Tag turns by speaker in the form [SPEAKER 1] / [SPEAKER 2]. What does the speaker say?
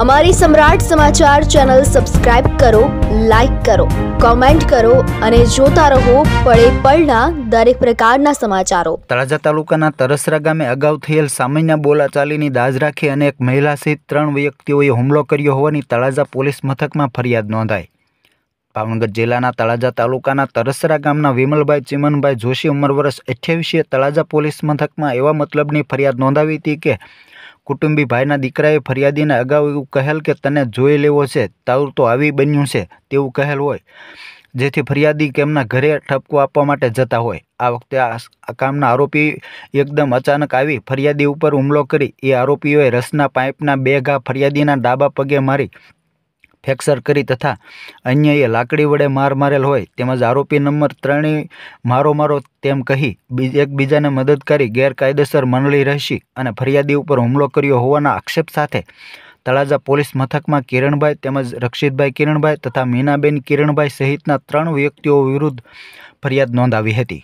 [SPEAKER 1] અમારી સમ્રાટ સમાચાર channel subscribe કરો લાઇક કરો કોમેન્ટ કરો અને જોતા રહો પળે પળના દરેક પ્રકારના સમાચારો
[SPEAKER 2] તળાજા તાલુકાના તરસરા ગામે અગાઉ થયેલ સામાન્ય બોલાચાલીની દાજ રાખી અને એક મહિલા સહિત ત્રણ વ્યક્તિઓએ હુમલો કર્યો હોવાની તળાજા પોલીસ મથકમાં ફરિયાદ નોંધાઈ ભાવનગર જિલ્લાના તળાજા તાલુકાના તરસરા ગામના વિમલભાઈ ચિમનભાઈ જોશી ઉંમર વર્ષ અઠ્યાવીસીએ તળાજા પોલીસ મથકમાં એવા મતલબની ફરિયાદ નોંધાવી હતી કે કુટુંબી ભાઈના દીકરાએ ફરિયાદીને અગાઉ એવું કહેલ કે તને જોઈ લેવો છે તારું તો આવી બન્યું છે તેવું કહેલ હોય જેથી ફરિયાદી તેમના ઘરે ઠપકો આપવા માટે જતા હોય આ વખતે આ કામના આરોપી એકદમ અચાનક આવી ફરિયાદી ઉપર હુમલો કરી એ આરોપીઓએ રસના પાઇપના બે ઘા ફરિયાદીના ડાબા પગે મારી ફેક્સર કરી તથા અન્ય એ લાકડી વડે માર મારેલ હોય તેમજ આરોપી નંબર ત્રણેય મારો મારો તેમ કહી એકબીજાને મદદ કરી ગેરકાયદેસર મનલી રહેશી અને ફરિયાદી ઉપર હુમલો કર્યો હોવાના આક્ષેપ સાથે તળાજા પોલીસ મથકમાં કિરણભાઈ તેમજ રક્ષિતભાઈ કિરણભાઈ તથા મીનાબેન કિરણભાઈ સહિતના ત્રણ વ્યક્તિઓ વિરુદ્ધ ફરિયાદ નોંધાવી હતી